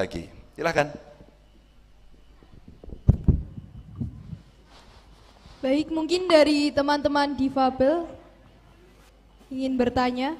lagi. Silahkan. Baik, mungkin dari teman-teman difabel ingin bertanya.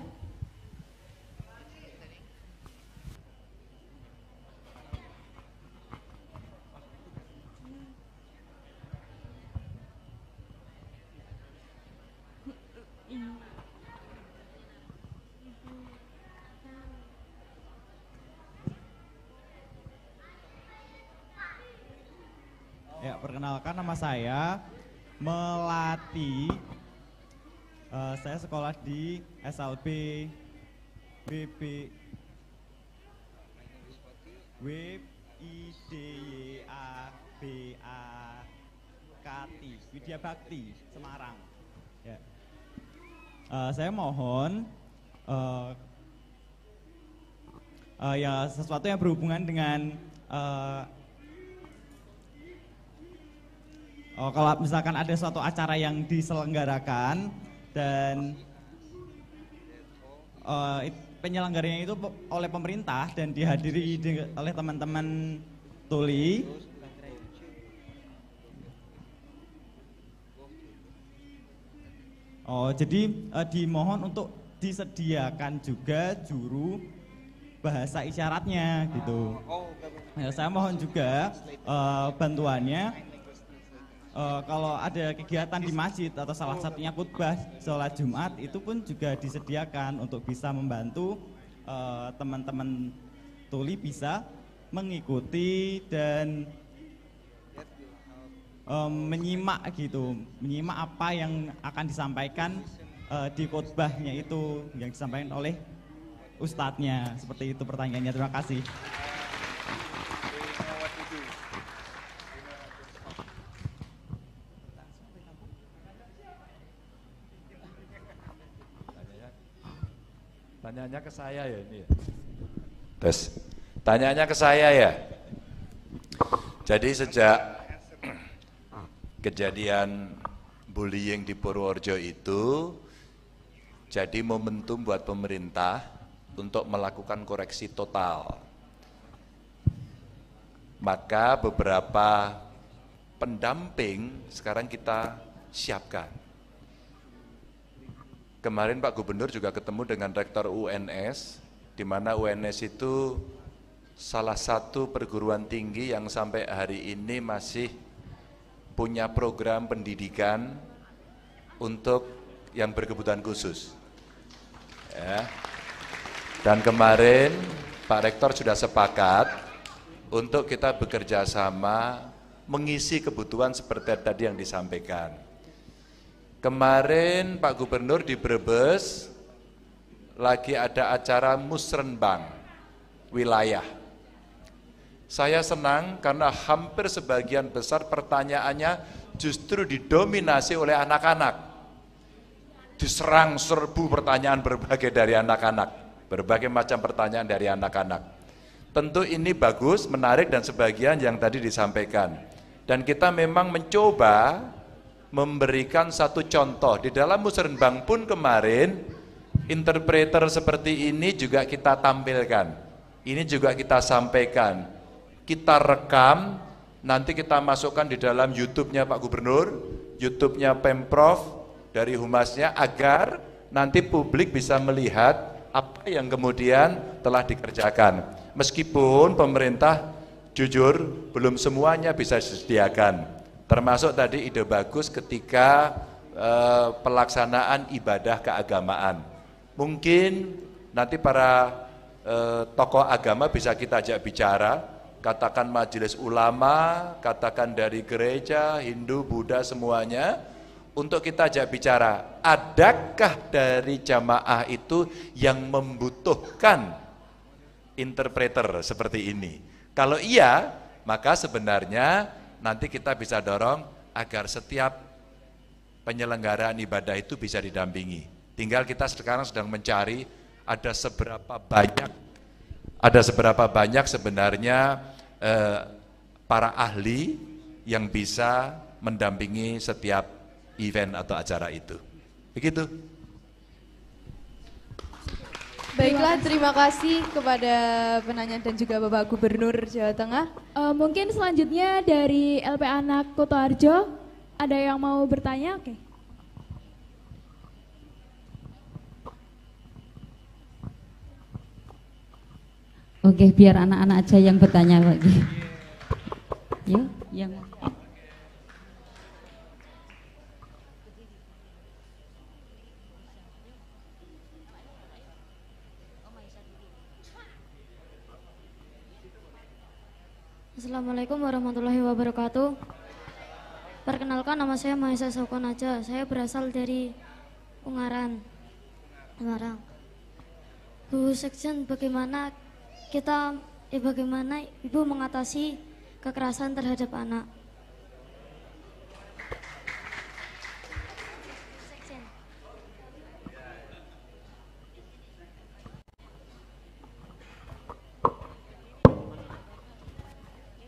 perkenalkan nama saya Melati. Uh, saya sekolah di SLB BP W I D Y A B A K T Widya Bakti Semarang. Uh, saya mohon uh, uh, ya sesuatu yang berhubungan dengan uh, Oh, kalau misalkan ada suatu acara yang diselenggarakan dan uh, penyelenggaranya itu oleh pemerintah dan dihadiri di, oleh teman-teman tuli. Oh, jadi uh, dimohon untuk disediakan juga juru bahasa isyaratnya gitu. Ah, oh, ya, saya mohon juga uh, bantuannya uh, kalau ada kegiatan di masjid atau salah satunya khutbah sholat Jumat itu pun juga disediakan untuk bisa membantu teman eh, teman-teman tuli bisa mengikuti dan um, menyimak gitu, menyimak apa yang akan disampaikan uh, di khutbahnya itu yang disampaikan oleh ustadznya. Seperti itu pertanyaannya. Terima kasih. Tanyanya ke saya ya ini ya. Tes. Tanyanya ke saya ya. Jadi sejak kejadian bullying di Purworejo itu jadi momentum buat pemerintah untuk melakukan koreksi total. Maka beberapa pendamping sekarang kita siapkan Kemarin Pak Gubernur juga ketemu dengan Rektor UNS, di mana UNS itu salah satu perguruan tinggi yang sampai hari ini masih punya program pendidikan untuk yang berkebutuhan khusus. Ya. Dan kemarin Pak Rektor sudah sepakat untuk kita bekerja sama mengisi kebutuhan seperti tadi yang disampaikan. Kemarin Pak Gubernur di Brebes lagi ada acara musrenbang wilayah. Saya senang karena hampir sebagian besar pertanyaannya justru didominasi oleh anak-anak. Diserang serbu pertanyaan berbagai dari anak-anak. Berbagai macam pertanyaan dari anak-anak. Tentu ini bagus, menarik dan sebagian yang tadi disampaikan. Dan kita memang mencoba memberikan satu contoh. Di dalam musrenbang pun kemarin interpreter seperti ini juga kita tampilkan. Ini juga kita sampaikan. Kita rekam, nanti kita masukkan di dalam YouTube-nya Pak Gubernur, YouTube-nya Pemprov, dari humasnya agar nanti publik bisa melihat apa yang kemudian telah dikerjakan. Meskipun pemerintah jujur belum semuanya bisa disediakan. Termasuk tadi ide bagus ketika e, pelaksanaan ibadah keagamaan. Mungkin nanti para e, tokoh agama bisa kita ajak bicara, katakan majelis ulama, katakan dari gereja, Hindu, Buddha semuanya, untuk kita ajak bicara, adakah dari jamaah itu yang membutuhkan interpreter seperti ini? Kalau iya, maka sebenarnya nanti kita bisa dorong agar setiap penyelenggaraan ibadah itu bisa didampingi. Tinggal kita sekarang sedang mencari ada seberapa banyak ada seberapa banyak sebenarnya eh, para ahli yang bisa mendampingi setiap event atau acara itu. Begitu. Baiklah, terima kasih kepada penanya dan juga Bapak Gubernur Jawa Tengah. Uh, mungkin selanjutnya dari LP Anak Arjo, ada yang mau bertanya? Oke. Oke, biar anak-anak aja yang bertanya lagi. Ya, yang iya, saya Mahesa Sokon aja. Saya berasal dari Ungaran, Semarang. Bu Sekjen, bagaimana kita, eh, bagaimana Ibu mengatasi kekerasan terhadap anak?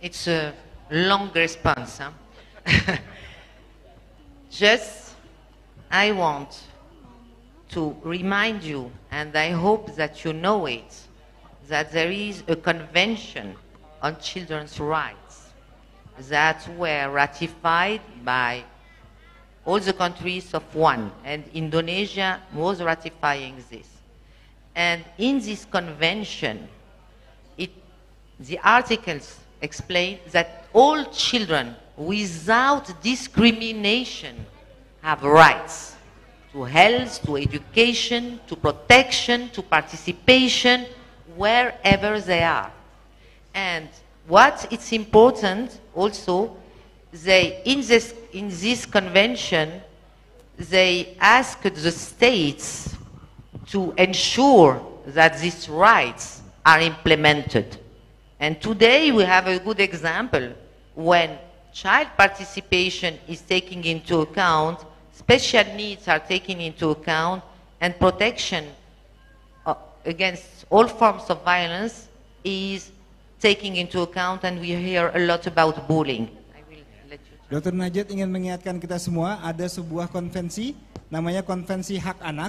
It's a long response. Huh? Just, I want to remind you, and I hope that you know it, that there is a convention on children's rights that were ratified by all the countries of one, and Indonesia was ratifying this. And in this convention, it, the articles explain that all children, without discrimination, have rights to health, to education, to protection, to participation, wherever they are. And what is important also, they, in, this, in this convention, they asked the states to ensure that these rights are implemented. And today we have a good example when child participation is taken into account special needs are taken into account and protection uh, against all forms of violence is taking into account and we hear a lot about bullying. Dr. Najat ingin mengingatkan kita semua ada sebuah konvensi namanya konvensi hak anak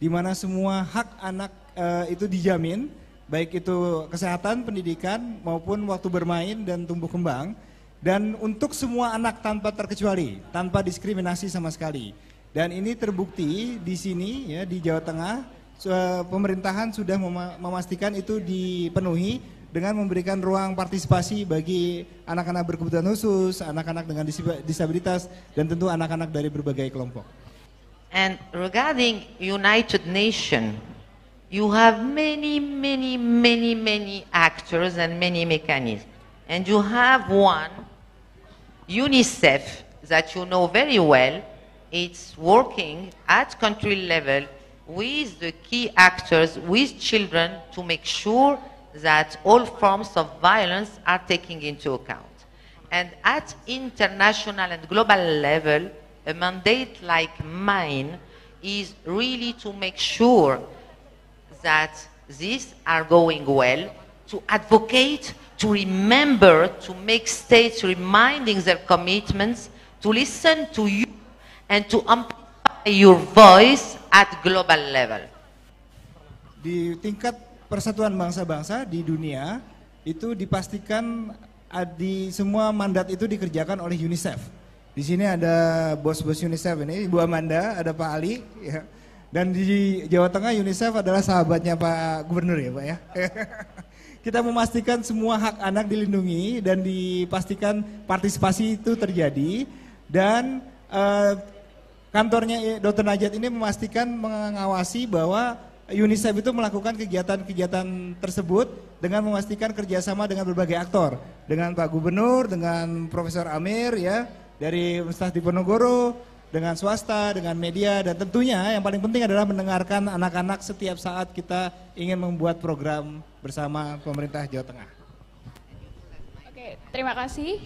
di mana semua hak anak uh, itu dijamin baik itu kesehatan, pendidikan maupun waktu bermain dan tumbuh kembang dan untuk semua anak tanpa terkecuali, tanpa diskriminasi sama sekali. Dan ini terbukti di sini ya di Jawa Tengah pemerintahan sudah memastikan itu dipenuhi dengan memberikan ruang partisipasi bagi anak-anak berkebutuhan khusus, anak-anak dengan disabilitas dan tentu anak-anak dari berbagai kelompok. And regarding United Nations, you have many many many many actors and many mechanisms. And you have one UNICEF, that you know very well, it's working at country level with the key actors, with children, to make sure that all forms of violence are taken into account. And at international and global level, a mandate like mine is really to make sure that these are going well, to advocate to remember, to make states reminding their commitments, to listen to you and to amplify your voice at global level. Di tingkat persatuan bangsa-bangsa di dunia itu dipastikan di semua mandat itu dikerjakan oleh UNICEF. Di sini ada bos-bos UNICEF ini, Ibu Amanda, ada Pak Ali, ya. dan di Jawa Tengah UNICEF adalah sahabatnya Pak Gubernur ya Pak ya. kita memastikan semua hak anak dilindungi dan dipastikan partisipasi itu terjadi dan uh, kantornya Dr. Najat ini memastikan mengawasi bahwa UNICEF itu melakukan kegiatan-kegiatan tersebut dengan memastikan kerjasama dengan berbagai aktor, dengan Pak Gubernur, dengan Profesor Amir ya, dari Universitas Diponegoro, dengan swasta, dengan media, dan tentunya yang paling penting adalah mendengarkan anak-anak setiap saat kita ingin membuat program bersama pemerintah Jawa Tengah. Oke, terima kasih.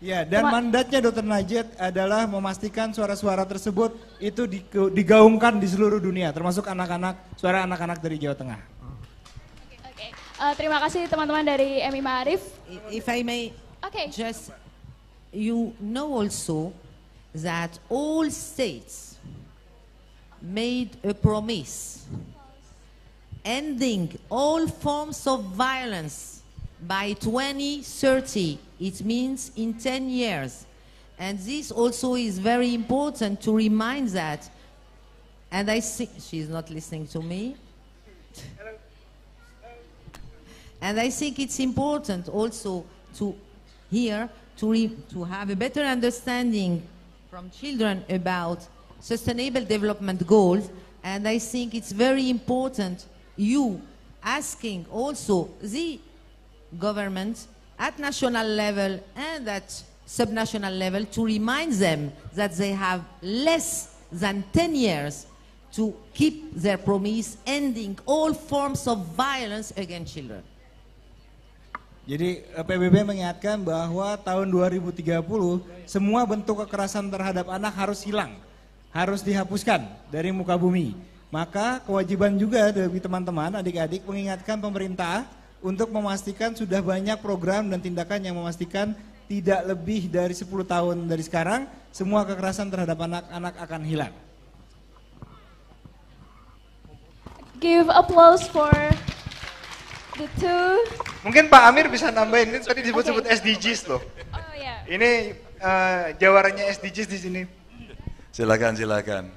Ya, dan Cuma, mandatnya Dr. Najat adalah memastikan suara-suara tersebut itu digaungkan di seluruh dunia, termasuk anak-anak, suara anak-anak dari Jawa Tengah. Oke, okay, uh, eh, terima kasih teman-teman dari MI Ma'arif. If I may okay. just, you know also that all states made a promise ending all forms of violence by 2030. It means in 10 years. And this also is very important to remind that. And I see, she's not listening to me. And I think it's important also to here to, to have a better understanding from children about sustainable development goals. And I think it's very important you asking also the government at national level and at subnational level to remind them that they have less than 10 years to keep their promise ending all forms of violence against children. Jadi PBB mengingatkan bahwa tahun 2030 semua bentuk kekerasan terhadap anak harus hilang, harus dihapuskan dari muka bumi. Maka kewajiban juga dari teman-teman adik-adik mengingatkan pemerintah untuk memastikan sudah banyak program dan tindakan yang memastikan tidak lebih dari 10 tahun dari sekarang semua kekerasan terhadap anak-anak akan hilang. Give applause for the two. Mungkin Pak Amir bisa nambahin ini tadi disebut-sebut okay. SDGs loh. Oh yeah. Ini uh, jawarannya SDGs di sini. Silakan silakan.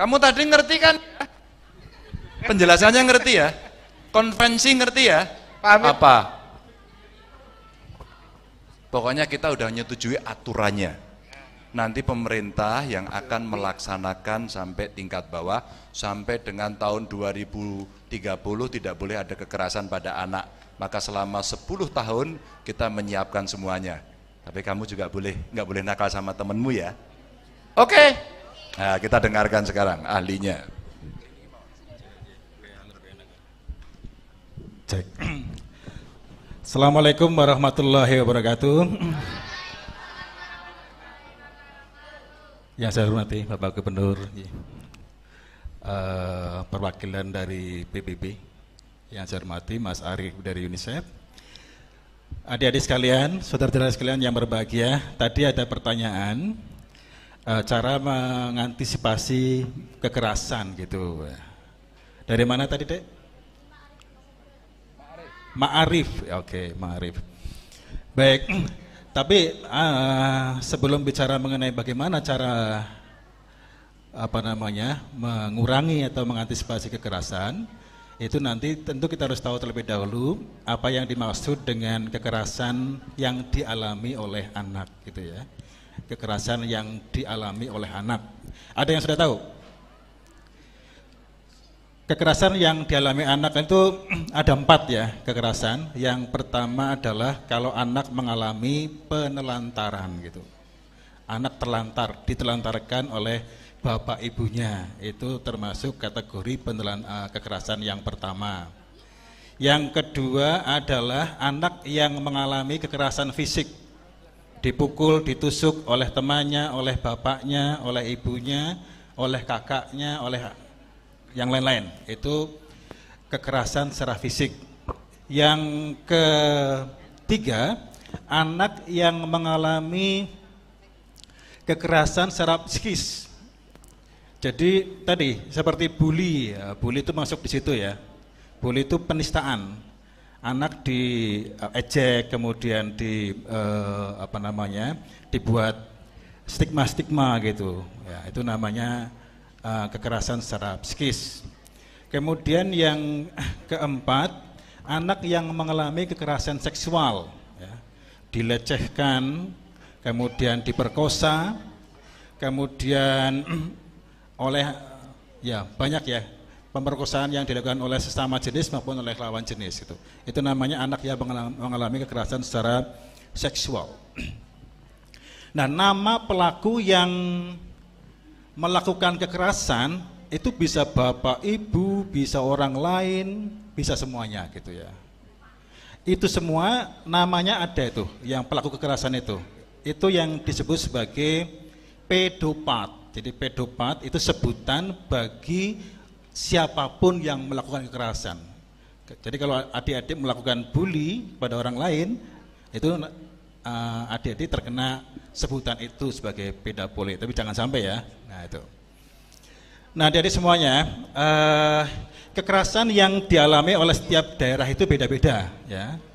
Kamu tadi ngerti kan? Penjelasannya ngerti ya? Konvensi ngerti ya? Paham? Ya? Apa? Pokoknya kita udah menyetujui aturannya. Nanti pemerintah yang akan melaksanakan sampai tingkat bawah sampai dengan tahun 2030 tidak boleh ada kekerasan pada anak. Maka selama 10 tahun kita menyiapkan semuanya. Tapi kamu juga boleh, nggak boleh nakal sama temenmu ya. Oke. Okay. Nah, kita dengarkan sekarang ahlinya. Cek. Assalamualaikum warahmatullahi wabarakatuh. Yang saya hormati Bapak Gubernur, eh, perwakilan dari PBB, yang saya hormati Mas Arif dari UNICEF, adik-adik sekalian, saudara-saudara sekalian yang berbahagia, tadi ada pertanyaan uh, cara mengantisipasi kekerasan gitu. Dari mana tadi, Dek? Ma'arif. Ma oke, okay, Ma'arif. Baik. Tapi uh, sebelum bicara mengenai bagaimana cara apa namanya mengurangi atau mengantisipasi kekerasan, itu nanti tentu kita harus tahu terlebih dahulu apa yang dimaksud dengan kekerasan yang dialami oleh anak gitu ya kekerasan yang dialami oleh anak. Ada yang sudah tahu? Kekerasan yang dialami anak itu ada empat ya kekerasan. Yang pertama adalah kalau anak mengalami penelantaran gitu. Anak terlantar, ditelantarkan oleh bapak ibunya itu termasuk kategori penelan eh, kekerasan yang pertama. Yang kedua adalah anak yang mengalami kekerasan fisik dipukul, ditusuk oleh temannya, oleh bapaknya, oleh ibunya, oleh kakaknya, oleh yang lain-lain. Itu kekerasan secara fisik. Yang ketiga, anak yang mengalami kekerasan secara psikis. Jadi tadi seperti bully, ya, bully itu masuk di situ ya. Bully itu penistaan anak di uh, ejek kemudian di uh, apa namanya dibuat stigma-stigma gitu ya itu namanya uh, kekerasan secara psikis kemudian yang keempat anak yang mengalami kekerasan seksual ya, dilecehkan kemudian diperkosa kemudian oleh ya banyak ya pemerkosaan yang dilakukan oleh sesama jenis maupun oleh lawan jenis itu. Itu namanya anak yang mengalami kekerasan secara seksual. Nah, nama pelaku yang melakukan kekerasan itu bisa bapak, ibu, bisa orang lain, bisa semuanya gitu ya. Itu semua namanya ada itu yang pelaku kekerasan itu. Itu yang disebut sebagai pedopat. Jadi pedopat itu sebutan bagi siapapun yang melakukan kekerasan. Jadi kalau adik-adik melakukan bully pada orang lain, itu uh, adik-adik terkena sebutan itu sebagai beda boleh. Tapi jangan sampai ya. Nah itu. Nah jadi semuanya uh, kekerasan yang dialami oleh setiap daerah itu beda-beda ya.